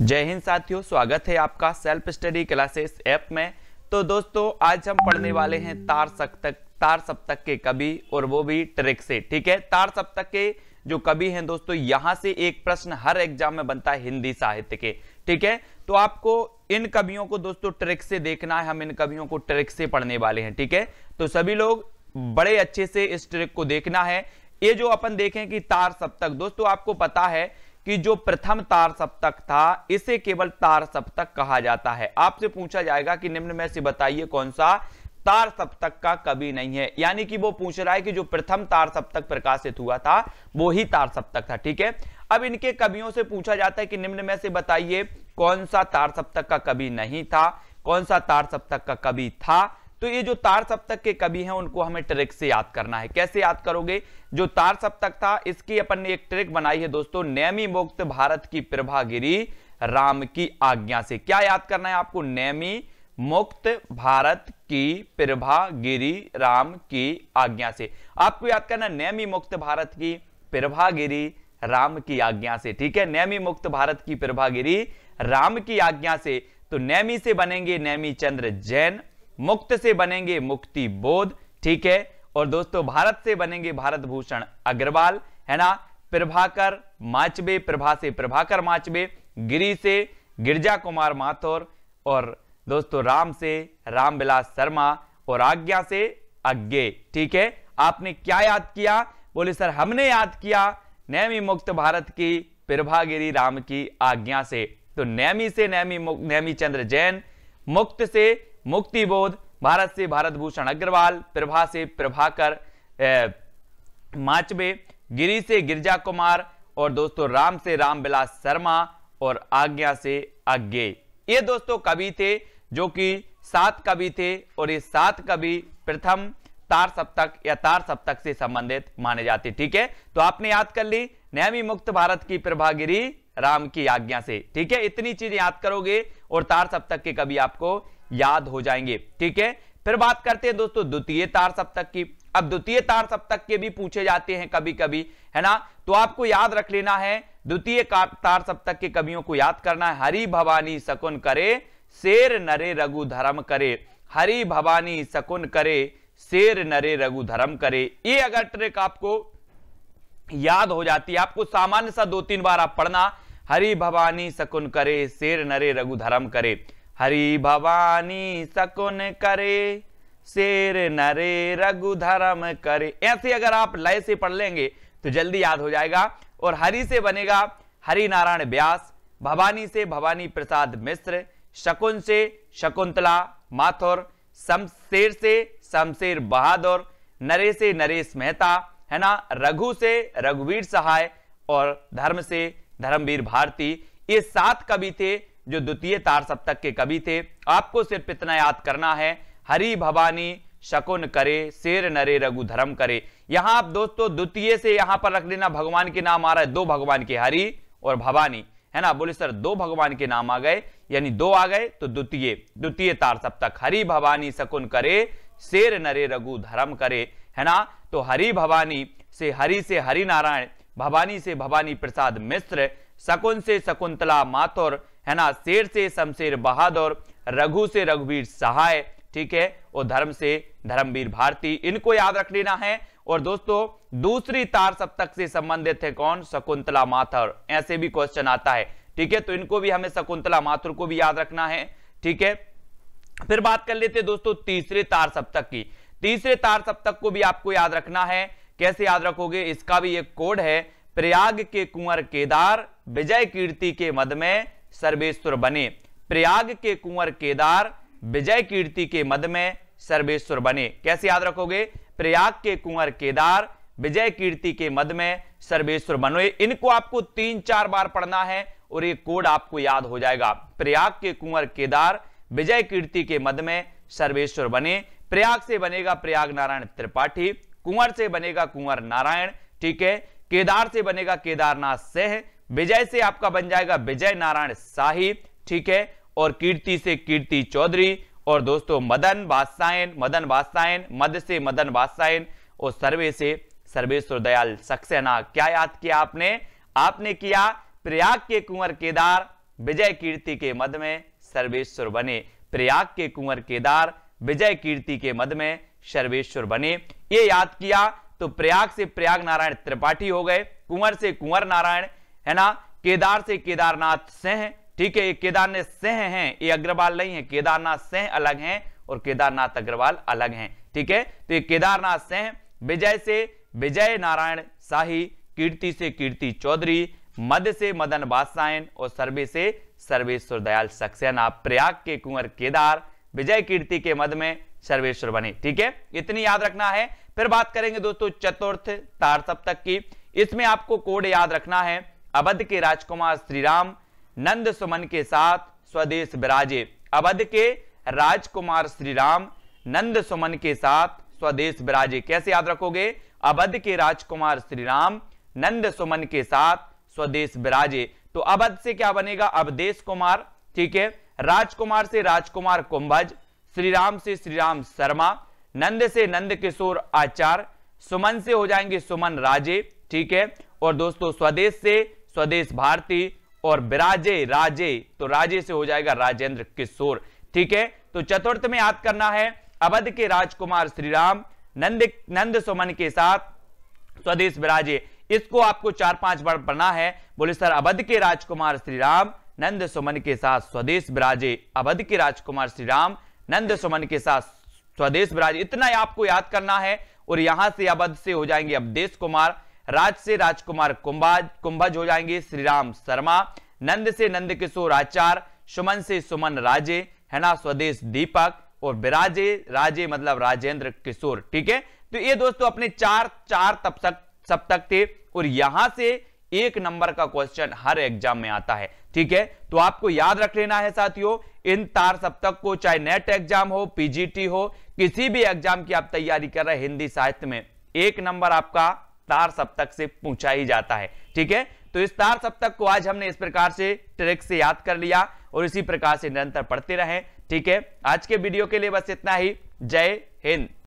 जय हिंद साथियों स्वागत है आपका सेल्फ स्टडी क्लासेस ऐप में तो दोस्तों आज हम पढ़ने वाले हैं तार सप्तक तार सप्तक के कवि और वो भी ट्रिक से ठीक है तार सप्तक के जो कवि हैं दोस्तों यहां से एक प्रश्न हर एग्जाम में बनता है हिंदी साहित्य के ठीक है तो आपको इन कवियों को दोस्तों ट्रिक से देखना है हम इन कवियों को ट्रिक से पढ़ने वाले हैं ठीक है तो सभी लोग बड़े अच्छे से इस ट्रिक को देखना है ये जो अपन देखें कि तार सप्तक दोस्तों आपको पता है कि जो प्रथम तार सप्तक था इसे केवल तार सप्तक कहा जाता है आपसे पूछा जाएगा कि निम्न में से बताइए कौन सा तार सप्तक का कभी नहीं है यानी कि वो पूछ रहा है कि जो प्रथम तार सप्तक प्रकाशित हुआ था वो ही तार सप्तक था ठीक है अब इनके कवियों से पूछा जाता है कि निम्न में से बताइए कौन सा तार सप्तक का कवि नहीं था कौन सा तार सप्तक का कवि था तो ये जो तार सप्तक के कवि हैं उनको हमें ट्रिक से याद करना है कैसे याद करोगे जो तार सप्तक था इसकी अपन ने एक ट्रिक बनाई है दोस्तों नैमी मुक्त भारत की प्रभागिरी राम की आज्ञा से क्या याद करना है आपको नैमी मुक्त भारत की प्रभा गिरी राम की आज्ञा से आपको याद करना नैमी मुक्त भारत की प्रभा गिरी राम की आज्ञा से ठीक है नैमी मुक्त भारत की प्रभागिरी राम की आज्ञा से तो नैमी से बनेंगे नैमी चंद्र जैन मुक्त से बनेंगे मुक्ति बोध ठीक है और दोस्तों भारत से बनेंगे भारत भूषण अग्रवाल है ना प्रभाकर माचबे प्रभा से प्रभाकर माचबे गिरी से गिरजा कुमार माथुर और दोस्तों राम से रामविलास शर्मा और आज्ञा से अज्ञे ठीक है आपने क्या याद किया बोले सर हमने याद किया नैमी मुक्त भारत की प्रभागिरी राम की आज्ञा से तो नैमी से नैमी नैमी चंद्र जैन मुक्त से मुक्ति बोध भारत से भारत भूषण अग्रवाल प्रभा से प्रभाकर माचबे गिरी से गिरजा कुमार और दोस्तों राम से राम बिलास शर्मा और आज्ञा से आज्ञे ये दोस्तों कवि थे जो कि सात कवि थे और ये सात कवि प्रथम तार सप्तक या तार सप्तक से संबंधित माने जाते ठीक है तो आपने याद कर ली नैमी मुक्त भारत की प्रभागिरी राम की आज्ञा से ठीक है इतनी चीज याद करोगे और तार सप्तक के कवि आपको याद हो जाएंगे ठीक है फिर बात करते हैं दोस्तों द्वितीय तार सप्तक की अब द्वितीय तार सप्तक के भी पूछे जाते हैं कभी कभी है ना तो आपको याद रख लेना है द्वितीय तार सप्तक के कवियों को याद करना है हरि भवानी शकुन करे शेर नरे रघु धर्म करे हरि भवानी शकुन करे शेर नरे रघु धर्म करे ये अगर ट्रिक आपको याद हो जाती है आपको सामान्य सा दो तीन बार आप पढ़ना हरि भवानी शकुन करे शेर नरे रघु धर्म करे हरि भवानी सकुन करे शेर नरे रघु धर्म करे ऐसे अगर आप लय से पढ़ लेंगे तो जल्दी याद हो जाएगा और हरि से बनेगा हरि नारायण व्यास भवानी से भवानी प्रसाद मिश्र शकुन से शकुंतला माथुर शमशेर से शमशेर बहादुर नरे से नरेश मेहता है ना रघु से रघुवीर सहाय और धर्म से धर्मवीर भारती ये सात कवि थे जो द्वितीय तार सप्तक के कवि थे आपको सिर्फ इतना याद करना है हरि भवानी शकुन करे शेर नरे रघु धर्म करे यहां आप दोस्तों द्वितीय से यहां पर रख लेना भगवान के नाम आ रहा है दो भगवान के हरि और भवानी है ना बोले सर दो भगवान के नाम आ गए यानी दो आ गए तो द्वितीय द्वितीय तार सप्तक हरि भवानी शकुन करे शेर नरे रघु धर्म करे है ना तो हरि भवानी से हरि से हरि नारायण भवानी से भवानी प्रसाद मिश्र शकुन से शकुंतला माथुर है ना शेर से शमशेर बहादुर रघु से रघुवीर सहाय ठीक है और धर्म से धर्मवीर भारती इनको याद रख लेना है और दोस्तों दूसरी तार सप्तक से संबंधित है कौन शकुंतला माथुर ऐसे भी क्वेश्चन आता है ठीक है तो इनको भी हमें शकुंतला माथुर को भी याद रखना है ठीक है फिर बात कर लेते हैं दोस्तों तीसरे तार सप्तक की तीसरे तार सप्तक को भी आपको याद रखना है कैसे याद रखोगे इसका भी एक कोड है प्रयाग के कुंवर केदार विजय कीर्ति के मद में सर्वेश्वर बने प्रयाग के कुंवर केदार विजय कीर्ति के मद में सर्वेश्वर बने कैसे याद रखोगे प्रयाग के कुंवर केदार विजय कीर्ति के मद में सर्वेश्वर बने इनको आपको तीन चार बार पढ़ना है और ये कोड आपको याद हो जाएगा प्रयाग के कुंवर केदार विजय कीर्ति के मद में सर्वेश्वर बने प्रयाग से बनेगा प्रयाग नारायण त्रिपाठी कुंवर से बनेगा कुंवर नारायण ठीक है केदार से बनेगा केदारनाथ सह विजय से आपका बन जाएगा विजय नारायण शाही ठीक है और कीर्ति से कीर्ति चौधरी और दोस्तों मदन बादशाहन मदन बादशाहन मद से मदन बादशाहन और सर्वे से सर्वेश्वर दयाल सक्सेना क्या याद किया आपने आपने किया प्रयाग के कुंवर केदार विजय कीर्ति के मद में सर्वेश्वर बने प्रयाग के कुंवर केदार विजय कीर्ति के मद में सर्वेश्वर बने ये याद किया तो प्रयाग से प्रयाग नारायण त्रिपाठी हो गए कुंवर से कुंवर नारायण है ना केदार से केदारनाथ से हैं ठीक है ये केदारनाथ सह हैं ये अग्रवाल नहीं है केदारनाथ सह अलग हैं और केदारनाथ अग्रवाल अलग हैं ठीक है तो ये केदारनाथ सह विजय से विजय नारायण शाही कीर्ति से कीर्ति चौधरी मद से मदन बासायन और सर्वे से सर्वेश्वर दयाल सक्सेना प्रयाग के कुंवर केदार विजय कीर्ति के मध्य में सर्वेश्वर बने ठीक है इतनी याद रखना है फिर बात करेंगे दोस्तों चतुर्थ तार सप्तक की इसमें आपको कोड याद रखना है अवध के राजकुमार श्रीराम नंद सुमन के साथ स्वदेश विराजे अवध के राजकुमार श्रीराम नंद सुमन के साथ स्वदेश विराजे कैसे याद रखोगे अवध के राजकुमार श्रीराम नंद सुमन के साथ स्वदेश विराजे तो अवध से क्या बनेगा अवदेश कुमार ठीक है राजकुमार से राजकुमार कुंभज श्रीराम से श्रीराम शर्मा नंद से नंद किशोर आचार्य सुमन से हो जाएंगे सुमन राजे ठीक है और दोस्तों स्वदेश से स्वदेश भारती और बिराजे राजे तो राजे से हो जाएगा राजेंद्र किशोर ठीक है तो चतुर्थ में याद करना है अवध के राजकुमार श्रीराम नंद नंद सुमन के साथ स्वदेश विराजे इसको आपको चार पांच बार पढ़ना है बोले सर अवध के राजकुमार श्रीराम नंद सुमन के साथ स्वदेश विराजे अवध के राजकुमार श्रीराम नंद सुमन के साथ स्वदेश विराजे इतना आपको याद करना है और यहां से अवध से हो जाएंगे अब देश कुमार राज से राजकुमार कुंभाज कुंभज हो जाएंगे श्रीराम शर्मा नंद से नंद किशोर आचार सुमन से सुमन राजे है ना स्वदेश दीपक और विराजे राजे मतलब राजेंद्र किशोर ठीक है तो ये दोस्तों अपने चार चार तब तक सब तक थे और यहां से एक नंबर का क्वेश्चन हर एग्जाम में आता है ठीक है तो आपको याद रख लेना है साथियों इन तार सप्तक को चाहे नेट एग्जाम हो पीजीटी हो किसी भी एग्जाम की आप तैयारी कर रहे हिंदी साहित्य में एक नंबर आपका तार सप्तक से पूछा ही जाता है ठीक है तो इस तार सप्तक को आज हमने इस प्रकार से ट्रिक से याद कर लिया और इसी प्रकार से निरंतर पढ़ते रहें ठीक है आज के वीडियो के लिए बस इतना ही जय हिंद